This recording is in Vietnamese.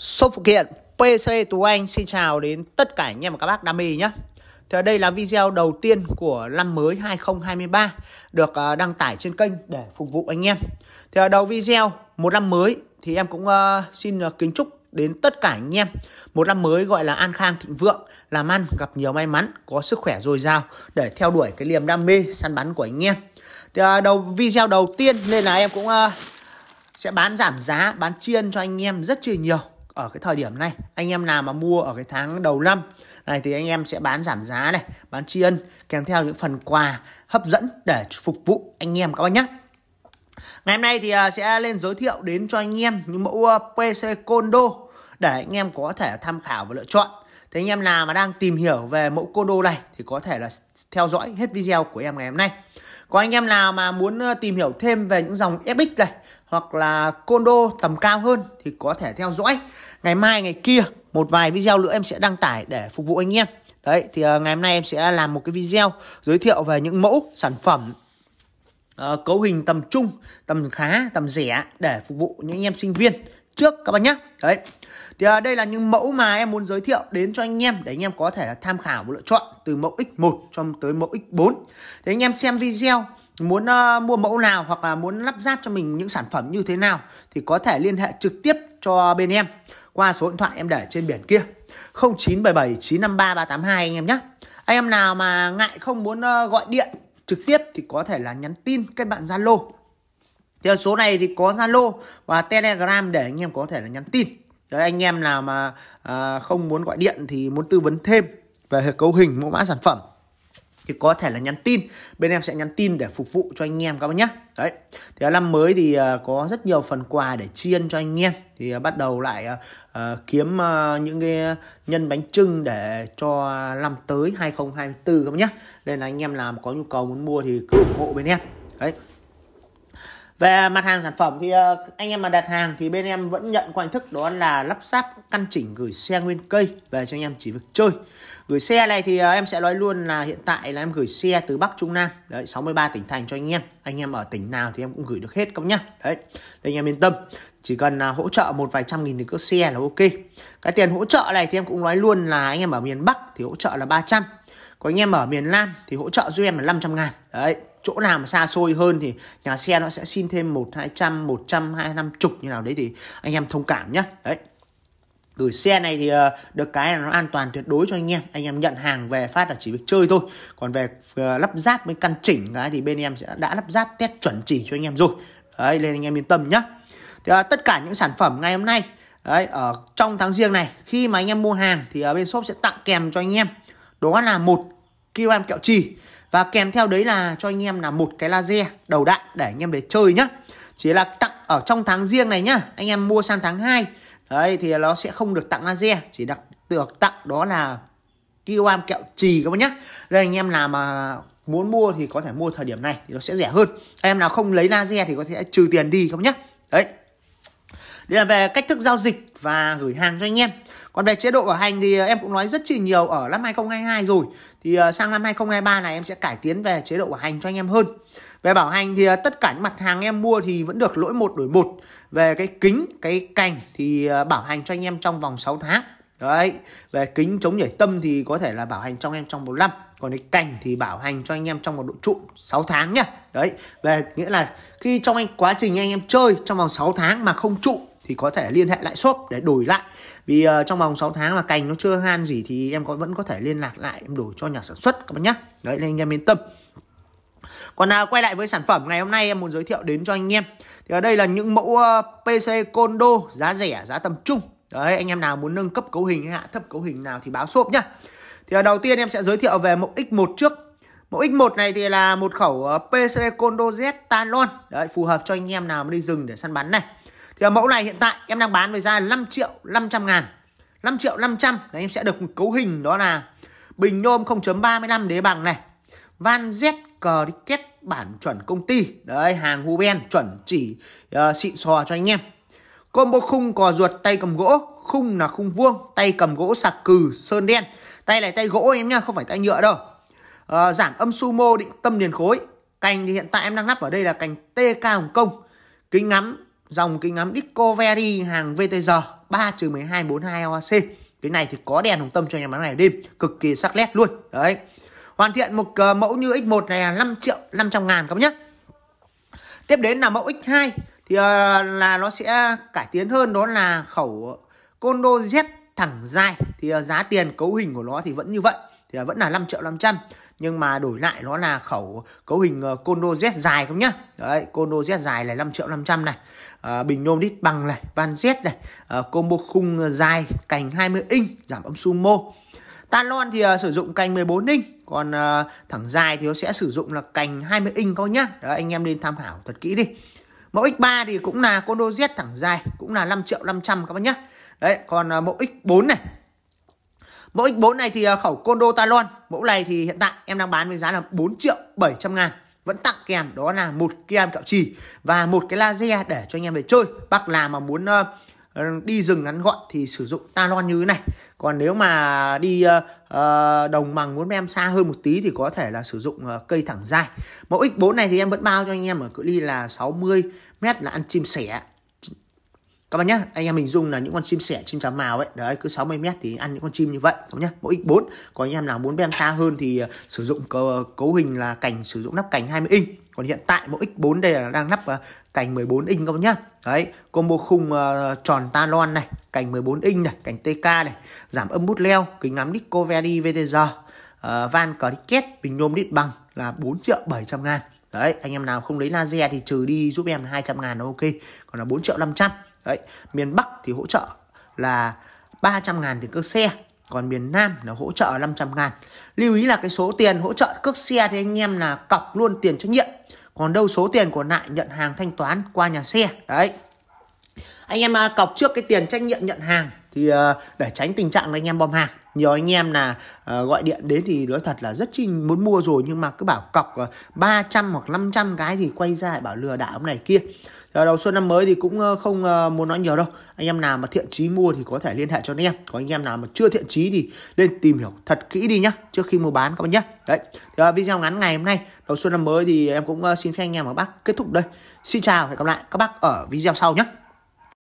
Số phụ kiện PC Tú Anh xin chào đến tất cả anh em và các bác đam mê nhé Thì đây là video đầu tiên của năm mới 2023 được ờ, đăng tải trên kênh để phục vụ anh em Thì ở đầu video một năm mới thì em cũng ờ, xin ờ, kính chúc đến tất cả anh em một năm mới gọi là an khang thịnh vượng làm ăn gặp nhiều may mắn có sức khỏe dồi dào để theo đuổi cái niềm đam mê săn bắn của anh em thì đầu video đầu tiên nên là em cũng sẽ bán giảm giá bán chiên cho anh em rất chi nhiều ở cái thời điểm này anh em nào mà mua ở cái tháng đầu năm này thì anh em sẽ bán giảm giá này bán tri ân kèm theo những phần quà hấp dẫn để phục vụ anh em các bác nhé ngày hôm nay thì à, sẽ lên giới thiệu đến cho anh em những mẫu à, PC condo để anh em có thể tham khảo và lựa chọn Thế anh em nào mà đang tìm hiểu về mẫu condo này thì có thể là theo dõi hết video của em ngày hôm nay. Có anh em nào mà muốn ờ, tìm hiểu thêm về những dòng FX này hoặc là condo tầm cao hơn thì có thể theo dõi. Ngày mai ngày kia một vài video nữa em sẽ đăng tải để phục vụ anh em. Đấy thì ờ, ngày hôm nay em sẽ làm một cái video giới thiệu về những mẫu sản phẩm ờ, cấu hình tầm trung, tầm khá, tầm rẻ để phục vụ những anh em sinh viên trước các bạn nhé đấy thì à, đây là những mẫu mà em muốn giới thiệu đến cho anh em để anh em có thể là tham khảo và lựa chọn từ mẫu X1 cho tới mẫu X4 thì anh em xem video muốn uh, mua mẫu nào hoặc là muốn lắp ráp cho mình những sản phẩm như thế nào thì có thể liên hệ trực tiếp cho bên em qua số điện thoại em để trên biển kia 0977 953 382 anh em nhé anh em nào mà ngại không muốn uh, gọi điện trực tiếp thì có thể là nhắn tin kết bạn Zalo thì số này thì có Zalo và Telegram để anh em có thể là nhắn tin Đấy, anh em nào mà à, không muốn gọi điện thì muốn tư vấn thêm về cấu hình mẫu mã sản phẩm thì có thể là nhắn tin bên em sẽ nhắn tin để phục vụ cho anh em các bác nhé đấy thì năm mới thì à, có rất nhiều phần quà để tri ân cho anh em thì à, bắt đầu lại uh, kiếm những cái nhân bánh trưng để cho năm tới 2024 các bác nhé nên là anh em làm có nhu cầu muốn mua thì cứ ủng hộ bên em đấy về mặt hàng sản phẩm thì ờ, anh em mà đặt hàng thì bên em vẫn nhận qua hình thức đó là lắp ráp căn chỉnh gửi xe nguyên cây về cho anh em chỉ việc chơi gửi xe này thì ờ, em sẽ nói luôn là hiện tại là em gửi xe từ Bắc Trung Nam đấy 63 tỉnh thành cho anh em anh em ở tỉnh nào thì em cũng gửi được hết công nhá đấy để anh em yên tâm chỉ cần ờ, hỗ trợ một vài trăm nghìn thì cứ xe là ok cái tiền hỗ trợ này thì em cũng nói luôn là anh em ở miền Bắc thì hỗ trợ là 300 có anh em ở miền Nam thì hỗ trợ giúp em là 500 ngàn. Đấy, chỗ nào mà xa xôi hơn thì nhà xe nó sẽ xin thêm một một hai trăm trăm hai năm chục như nào đấy thì anh em thông cảm nhá. Đấy, gửi xe này thì ờ, được cái là nó an toàn tuyệt đối cho anh em anh em nhận hàng về phát là chỉ việc chơi thôi còn về ờ, lắp ráp với căn chỉnh cái thì bên em sẽ đã lắp ráp test chuẩn chỉ cho anh em rồi đấy nên anh em yên tâm nhá thì à, tất cả những sản phẩm ngày hôm nay đấy ở trong tháng riêng này khi mà anh em mua hàng thì ở bên shop sẽ tặng kèm cho anh em đó là một kg kẹo trì và kèm theo đấy là cho anh em là một cái laser đầu đạn để anh em để chơi nhá chỉ là tặng ở trong tháng riêng này nhá anh em mua sang tháng 2 đấy thì nó sẽ không được tặng laser chỉ đặc được tặng đó là kg kẹo trì các bác nhá đây anh em nào mà muốn mua thì có thể mua thời điểm này thì nó sẽ rẻ hơn anh em nào không lấy laser thì có thể trừ tiền đi các bác nhá đây là về cách thức giao dịch và gửi hàng cho anh em. Còn về chế độ bảo hành thì em cũng nói rất chỉ nhiều ở năm 2022 rồi. Thì à, sang năm 2023 này em sẽ cải tiến về chế độ bảo hành cho anh em hơn. Về bảo hành thì à, tất cả những mặt hàng em mua thì vẫn được lỗi một đổi một. Về cái kính, cái cành thì à, bảo hành cho anh em trong vòng 6 tháng. Đấy, về kính chống nhảy tâm thì có thể là bảo hành trong em trong 1 năm Còn cái cành thì bảo hành cho anh em trong một độ trụ 6 tháng nhá Đấy, về nghĩa là khi trong anh quá trình anh em chơi trong vòng 6 tháng mà không trụ thì có thể liên hệ lại shop để đổi lại vì uh, trong vòng 6 tháng mà cành nó chưa han gì thì em có vẫn có thể liên lạc lại em đổi cho nhà sản xuất các bạn nhé đấy nên anh em yên tâm còn à, quay lại với sản phẩm ngày hôm nay em muốn giới thiệu đến cho anh em Thì ở đây là những mẫu uh, ờ, PC Condo giá rẻ, giá tầm trung Đấy anh em nào muốn nâng cấp cấu hình hay hạ thấp cấu hình nào thì báo shop nhá Thì à, đầu tiên em sẽ giới thiệu về mẫu X1 trước Mẫu X1 này thì là một khẩu PC Condo Z Talon Đấy phù hợp cho anh em nào mới đi rừng để săn bắn này thì ở mẫu này hiện tại em đang bán với giá 5 triệu 500 ngàn 5 triệu 500 đấy em sẽ được một cấu hình đó là bình nhôm 0.35 đế bằng này van z cờ kết bản chuẩn công ty đấy hàng Huben chuẩn chỉ uh, xịn sò cho anh em combo khung cò ruột tay cầm gỗ khung là khung vuông tay cầm gỗ sạc cừ sơn đen tay này tay gỗ em nhá không phải tay nhựa đâu uh, ờ, giảm âm sumo định tâm liền khối cành thì hiện tại em đang lắp ở đây là cành TK Hồng Kông kính ngắm dòng kính ngắm Discovery hàng VTG 3 trừ 12 42 OAC cái này thì có đèn hồng tâm cho nhà bán này đêm cực kỳ sắc nét luôn đấy hoàn thiện một uh, mẫu như X1 này là 5 triệu 500 ngàn các bác nhé tiếp đến là mẫu X2 thì uh, là nó sẽ cải tiến hơn đó là khẩu condo Z thẳng dài thì uh, giá tiền cấu hình của nó thì vẫn như vậy thì vẫn là 5 triệu 500 nhưng mà đổi lại nó là khẩu cấu hình ờ, condo Z dài không nhá đấy condo Z dài là 5 triệu 500 này à, bình nhôm đít bằng này van Z này à, combo khung dài cành 20 inch giảm âm sumo tan lon thì uh, sử dụng cành 14 inch còn uh, thẳng dài thì nó sẽ sử dụng là cành 20 inch thôi nhá đấy, anh em nên tham khảo thật kỹ đi mẫu X3 thì cũng là condo Z thẳng dài cũng là 5 triệu 500 các bác nhá đấy còn uh, mẫu X4 này Mẫu X4 này thì à, khẩu Condo Tài Loan. Mẫu này thì hiện tại em đang bán với giá là 4 triệu 700 ngàn. Vẫn tặng kèm đó là một kg kẹo trì và một cái laser để cho anh em về chơi. Bác là mà muốn ờ, ờ, đi rừng ngắn gọn thì sử dụng ta lon như thế này còn nếu mà đi uh, đồng bằng muốn em xa hơn một tí thì có thể là sử dụng uh, cây thẳng dài mẫu x4 này thì em vẫn bao cho anh em ở cự ly là 60 mét là ăn chim sẻ các bạn nhé anh em mình dùng là những con chim sẻ chim trắng màu ấy đấy cứ 60 mét thì ăn những con chim như vậy các bạn nhé mỗi x4 có anh em nào muốn bem xa hơn thì ờ, sử dụng ờ, cấu, hình là cành sử dụng nắp cành 20 inch còn hiện tại mỗi x4 đây là đang lắp ờ, cành 14 inch các bạn nhé đấy combo khung uh, tròn talon này cành 14 inch này cành TK này giảm âm bút leo kính ngắm Nikko Verdi VTR uh, van cricket bình nhôm đít bằng là 4 triệu 700 ngàn đấy anh em nào không lấy laser thì trừ đi giúp em 200 ngàn là ok còn là 4 triệu 500 Đấy, miền Bắc thì hỗ trợ là 300 ngàn tiền cước xe còn miền Nam là hỗ trợ 500 ngàn lưu ý là cái số tiền hỗ trợ cước xe thì anh em là cọc luôn tiền trách nhiệm còn đâu số tiền của lại nhận hàng thanh toán qua nhà xe đấy anh em à, cọc trước cái tiền trách nhiệm nhận hàng thì ờ, để tránh tình trạng là anh em bom hàng nhiều anh em là ờ, gọi điện đến thì nói thật là rất chi muốn mua rồi nhưng mà cứ bảo cọc 300 ờ, hoặc 500 cái thì quay ra lại bảo lừa đảo này kia đầu xuân năm mới thì cũng ờ, không ờ, muốn nói nhiều đâu anh em nào mà thiện chí mua thì có thể liên hệ cho anh em có anh em nào mà chưa thiện chí thì nên tìm hiểu thật kỹ đi nhá trước khi mua bán các bạn nhé đấy thì ờ, video ngắn ngày hôm nay đầu xuân năm mới thì em cũng xin phép anh em và bác kết thúc đây xin chào và hẹn gặp lại các bác ở video sau nhé